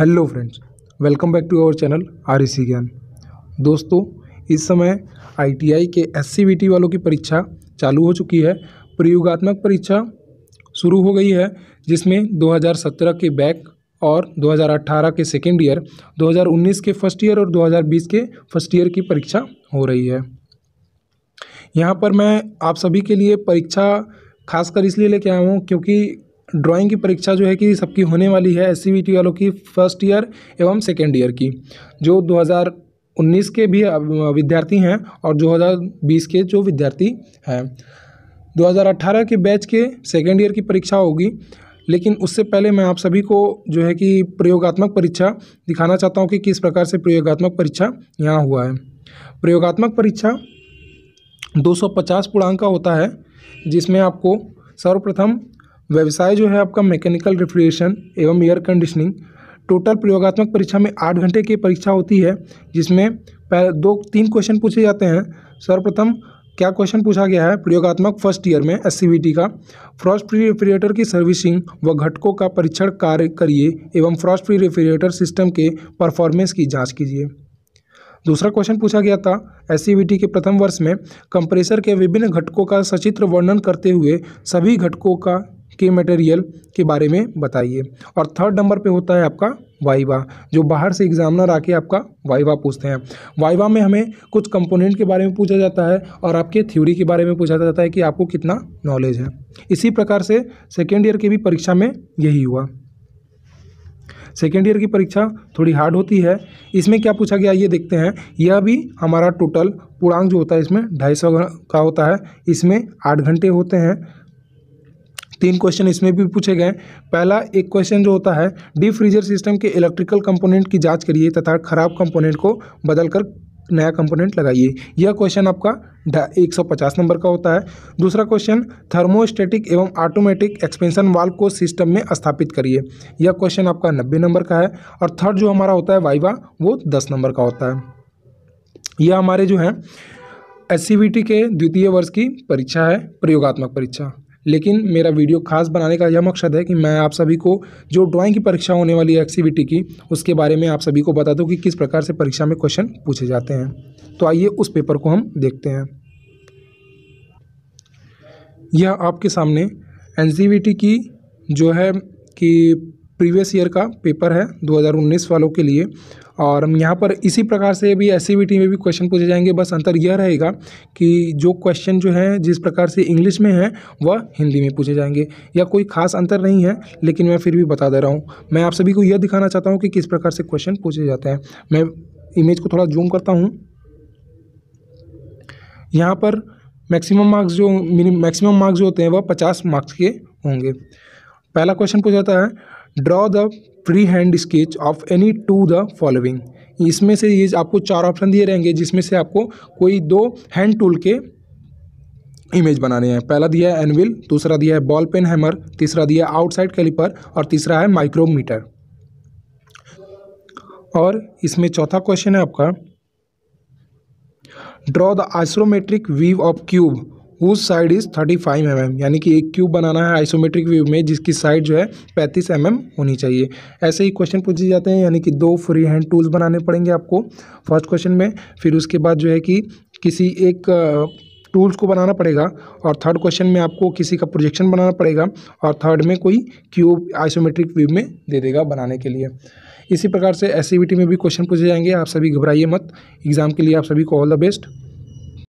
hello friends welcome back to our channel R Gyan दोस्तों इस समय आईटीआई के एस वालों की परीक्षा चालू हो चुकी है प्रयोगात्मक परीक्षा शुरू हो गई है जिसमें 2017 के बैक और 2018 के सेकेंड ईयर 2019 के फर्स्ट ईयर और 2020 के फर्स्ट ईयर की परीक्षा हो रही है यहाँ पर मैं आप सभी के लिए परीक्षा खासकर इसलिए लेके आया हूँ क्योंकि ड्राइंग की परीक्षा जो है कि सबकी होने वाली है एस सी वालों की फर्स्ट ईयर एवं सेकेंड ईयर की जो 2019 के भी विद्यार्थी हैं और 2020 के जो विद्यार्थी हैं 2018 के बैच के सेकेंड ईयर की परीक्षा होगी लेकिन उससे पहले मैं आप सभी को जो है कि प्रयोगात्मक परीक्षा दिखाना चाहता हूँ कि किस प्रकार से प्रयोगात्मक परीक्षा यहाँ हुआ है प्रयोगात्मक परीक्षा 250 पूर्णांक का होता है जिसमें आपको सर्वप्रथम व्यवसाय जो है आपका मैकेनिकल रेफ्रिजरेशन एवं एयर कंडीशनिंग टोटल प्रयोगात्मक परीक्षा में आठ घंटे की परीक्षा होती है जिसमें दो तीन क्वेश्चन पूछे जाते हैं सर्वप्रथम क्या क्वेश्चन पूछा गया है प्रयोगात्मक फर्स्ट ईयर में एस का फ्रॉस्ट फ्री रेफ्रिजरेटर की सर्विसिंग व घटकों का परीक्षण कार्य करिए एवं फ्रॉस्ट फ्री रेफ्रिजरेटर सिस्टम के परफॉर्मेंस की जांच कीजिए दूसरा क्वेश्चन पूछा गया था एस के प्रथम वर्ष में कंप्रेसर के विभिन्न घटकों का सचित्र वर्णन करते हुए सभी घटकों का के मटेरियल के बारे में बताइए और थर्ड नंबर पे होता है आपका वाइवा जो बाहर से एग्जामिनर आके आपका वाइवा पूछते हैं वाइवा में हमें कुछ कंपोनेंट के बारे में पूछा जाता है और आपके थ्योरी के बारे में पूछा जाता है कि आपको कितना नॉलेज है इसी प्रकार से सेकेंड ईयर की भी परीक्षा में यही हुआ सेकेंड ईयर की परीक्षा थोड़ी हार्ड होती है इसमें क्या पूछा गया ये देखते हैं यह भी हमारा टोटल पूर्णांक जो होता है इसमें ढाई सौ का होता है इसमें आठ घंटे होते हैं तीन क्वेश्चन इसमें भी पूछे गए पहला एक क्वेश्चन जो होता है डीप फ्रीजर सिस्टम के इलेक्ट्रिकल कंपोनेंट की जांच करिए तथा खराब कंपोनेंट को बदलकर नया कंपोनेंट लगाइए यह क्वेश्चन आपका एक सौ पचास नंबर का होता है दूसरा क्वेश्चन थर्मोस्टेटिक एवं ऑटोमेटिक एक्सपेंशन वाल्व को सिस्टम में स्थापित करिए यह क्वेश्चन आपका नब्बे नंबर का है और थर्ड जो हमारा होता है वाइवा वो दस नंबर का होता है यह हमारे जो है एस के द्वितीय वर्ष की परीक्षा है प्रयोगात्मक परीक्षा लेकिन मेरा वीडियो खास बनाने का यह मकसद है कि मैं आप सभी को जो ड्राइंग की परीक्षा होने वाली है एक्सीविटी की उसके बारे में आप सभी को बता दूँ कि किस प्रकार से परीक्षा में क्वेश्चन पूछे जाते हैं तो आइए उस पेपर को हम देखते हैं यह आपके सामने एन की जो है कि प्रीवियस ईयर का पेपर है 2019 वालों के लिए और यहाँ पर इसी प्रकार से भी एस e में भी क्वेश्चन पूछे जाएंगे बस अंतर यह रहेगा कि जो क्वेश्चन जो है जिस प्रकार से इंग्लिश में है वह हिंदी में पूछे जाएंगे या कोई खास अंतर नहीं है लेकिन मैं फिर भी बता दे रहा हूँ मैं आप सभी को यह दिखाना चाहता हूँ कि किस प्रकार से क्वेश्चन पूछे जाते हैं मैं इमेज को थोड़ा जूम करता हूँ यहाँ पर मैक्सिमम मार्क्स जो मैक्सिमम मार्क्स जो होते हैं वह पचास मार्क्स के होंगे पहला क्वेश्चन पूछा जाता है draw the free hand sketch of any two the following इसमें से ये आपको चार ऑप्शन दिए रहेंगे जिसमें से आपको कोई दो हैंड टूल के इमेज बनाने हैं पहला दिया है एनविल दूसरा दिया है बॉल पेन हैमर तीसरा दिया है आउटसाइड कैलिपर और तीसरा है माइक्रोमीटर और इसमें चौथा क्वेश्चन है आपका draw the isometric view of cube उस side is thirty five M M यानी कि एक क्यूब बनाना है आइसोमेट्रिक व्यू में जिसकी साइड जो है पैंतीस एम mm एम होनी चाहिए ऐसे ही क्वेश्चन पूछे जाते हैं यानी कि दो फ्री हैंड टूल्स बनाने पड़ेंगे आपको फर्स्ट क्वेश्चन में फिर उसके बाद जो है कि किसी एक टूल्स को बनाना पड़ेगा और थर्ड क्वेश्चन में आपको किसी का प्रोजेक्शन बनाना पड़ेगा और थर्ड में कोई क्यूब आइसोमेट्रिक व्यू में दे देगा बनाने के लिए इसी प्रकार से एस e में भी क्वेश्चन पूछे जाएंगे आप सभी घबराइए मत एग्ज़ाम के लिए आप सभी को ऑल द बेस्ट